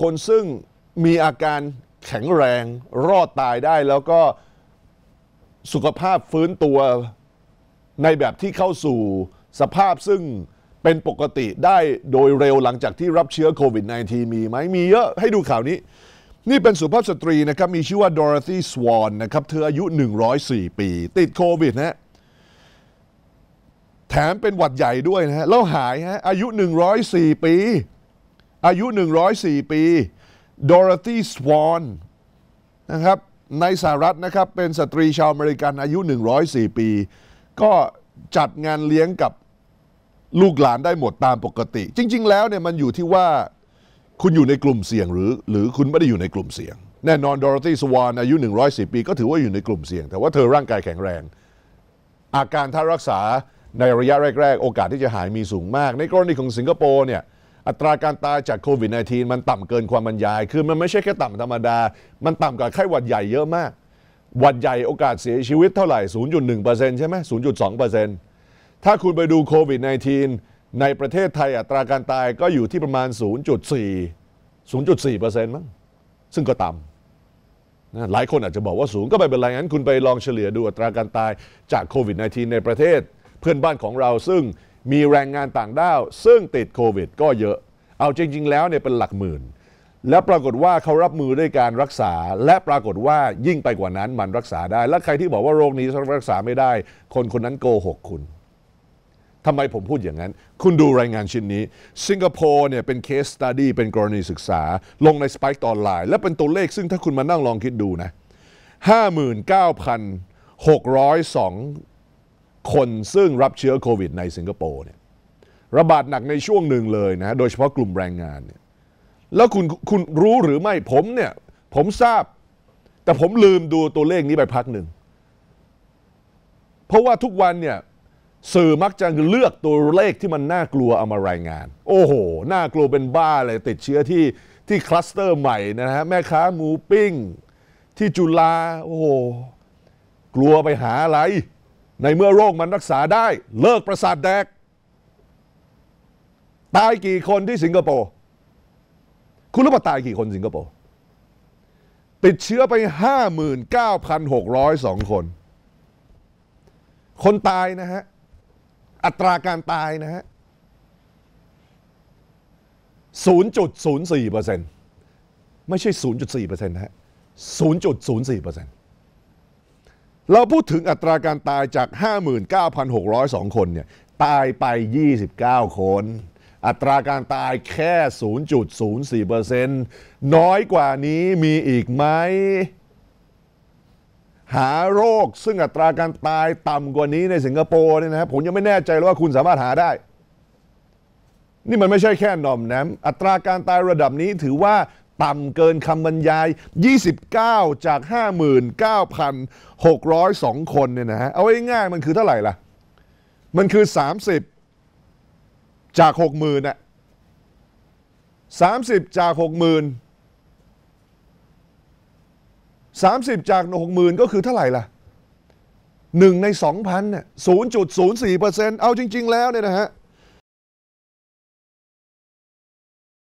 คนซึ่งมีอาการแข็งแรงรอดตายได้แล้วก็สุขภาพฟื้นตัวในแบบที่เข้าสู่สภาพซึ่งเป็นปกติได้โดยเร็วหลังจากที่รับเชื้อโควิด -19 มีไหมมีเยอะให้ดูข่าวนี้ นี่เป็นสุภาพสตรีนะครับ มีชื่อว่าดอร์ธีสวอนนะครับเธออายุ 104 ปี ติดโควิดนะแถมเป็นหวัดใหญ่ด้วยนะฮะแล้วหายฮะอายุ 104 ปีอายุ 104 ปี ดอร์ตี้สวอน นะครับ ในสหรัฐนะครับ เป็นสตรีชาวอเมริกันอายุ 104 ปี ก็จัดงานเลี้ยงกับลูกหลานได้หมดตามปกติ จริงๆ แล้วเนี่ย มันอยู่ที่ว่า คุณอยู่ในกลุ่มเสี่ยงหรือ หรือคุณไม่ได้อยู่ในกลุ่มเสี่ยง แน่นอนดอร์ตี้สวอนอายุ 1 0 4 ปี ก็ถือว่าอยู่ในกลุ่มเสี่ยง แต่ว่าเธอร่างกายแข็งแรง อาการถ้ารักษาในระยะแรก ๆ โอกาสที่จะหายมีสูงมาก ในกรณีของสิงคโปร์เนี่ยอัตราการตายจากโควิด -19 มันต่ำเกินความบรรยาย คือมันไม่ใช่แค่ต่ำธรรมดา มันต่ำกว่าไข้หวัดใหญ่เยอะมาก หวัดใหญ่โอกาสเสียชีวิตเท่าไหร่ 0.1%ใช่ไหม 0.2%ถ้าคุณไปดูโควิด -19 ในประเทศไทยอัตราการตายก็อยู่ที่ประมาณ 0.4 0.4%มั้งซึ่งก็ต่ำ หลายคนอาจจะบอกว่าสูงก็ไม่เป็นไรงั้นคุณไปลองเฉลี่ยดูอัตราการตายจากโควิด -19 ในประเทศเพื่อนบ้านของเราซึ่งมีแรงงานต่างด้าว ซึ่งติดโควิดก็เยอะ เอาจริง ๆ แล้วเนี่ยเป็นหลักหมื่น และปรากฏว่าเขารับมือด้วยการรักษา และปรากฏว่ายิ่งไปกว่านั้นมันรักษาได้ และใครที่บอกว่าโรคนี้รักษาไม่ได้ คนคนนั้นโกหกคุณ ทำไมผมพูดอย่างนั้น คุณดูรายงานชิ้นนี้ สิงคโปร์เนี่ยเป็นเคสสตัดดี้เป็นกรณีศึกษาลงในสปค์ออนไลน์และเป็นตัวเลขซึ่งถ้าคุณมานั่งลองคิดดูนะ59,602คนซึ่งรับเชื้อโควิดในสิงคโปร์เนี่ยระบาดหนักในช่วงหนึ่งเลยนะโดยเฉพาะกลุ่มแรงงานเนี่ยแล้วคุณคุณรู้หรือไม่ผมเนี่ย ผมทราบแต่ผมลืมดูตัวเลขนี้ไปพักหนึ่ง เพราะว่าทุกวันเนี่ยสื่อมักจะเลือกตัวเลขที่มันน่ากลัวเอามารายงาน โอ้โหน่ากลัวเป็นบ้าเลยติดเชื้อที่ที่คลัสเตอร์ใหม่นะฮะแม่ค้าหมูปิ้ง ที่จุฬาโอ้โหกลัวไปหาอะไรในเมื่อโรคมันรักษาได้ เลิกประสาทแดก ตายกี่คนที่สิงคโปร์ คุณรู้ป่ะตายกี่คนสิงคโปร์ติดเชื้อไป 59,602 คน คนตายนะฮะ อัตราการตายนะฮะ 0.04%ไม่ใช่ 0.4%นะฮะ 0.04%เราพูดถึงอัตราการตายจาก 59,602 คนเนี่ย ตายไป 29 คน อัตราการตายแค่ 0.04%น้อยกว่านี้มีอีกไหม หาโรคซึ่งอัตราการตายต่ำกว่านี้ในสิงคโปร์เนี่ยนะครับผมยังไม่แน่ใจเลยว่าคุณสามารถหาได้ นี่มันไม่ใช่แค่นอมนะอัตราการตายระดับนี้ถือว่าต่ำเกินคำบรรยาย 29 จาก 59,602 คนเนี่ยนะฮะเอาไว้ง่ายมันคือเท่าไหร่ล่ะ มันคือ 30 จาก 60,000น่ะ 30 จาก 60,000 30 จาก 60,000 ก็คือเท่าไหร่ล่ะ 1 ใน 2,000น่ะ 0.04%เอาจริงๆแล้วเนี่ยนะฮะ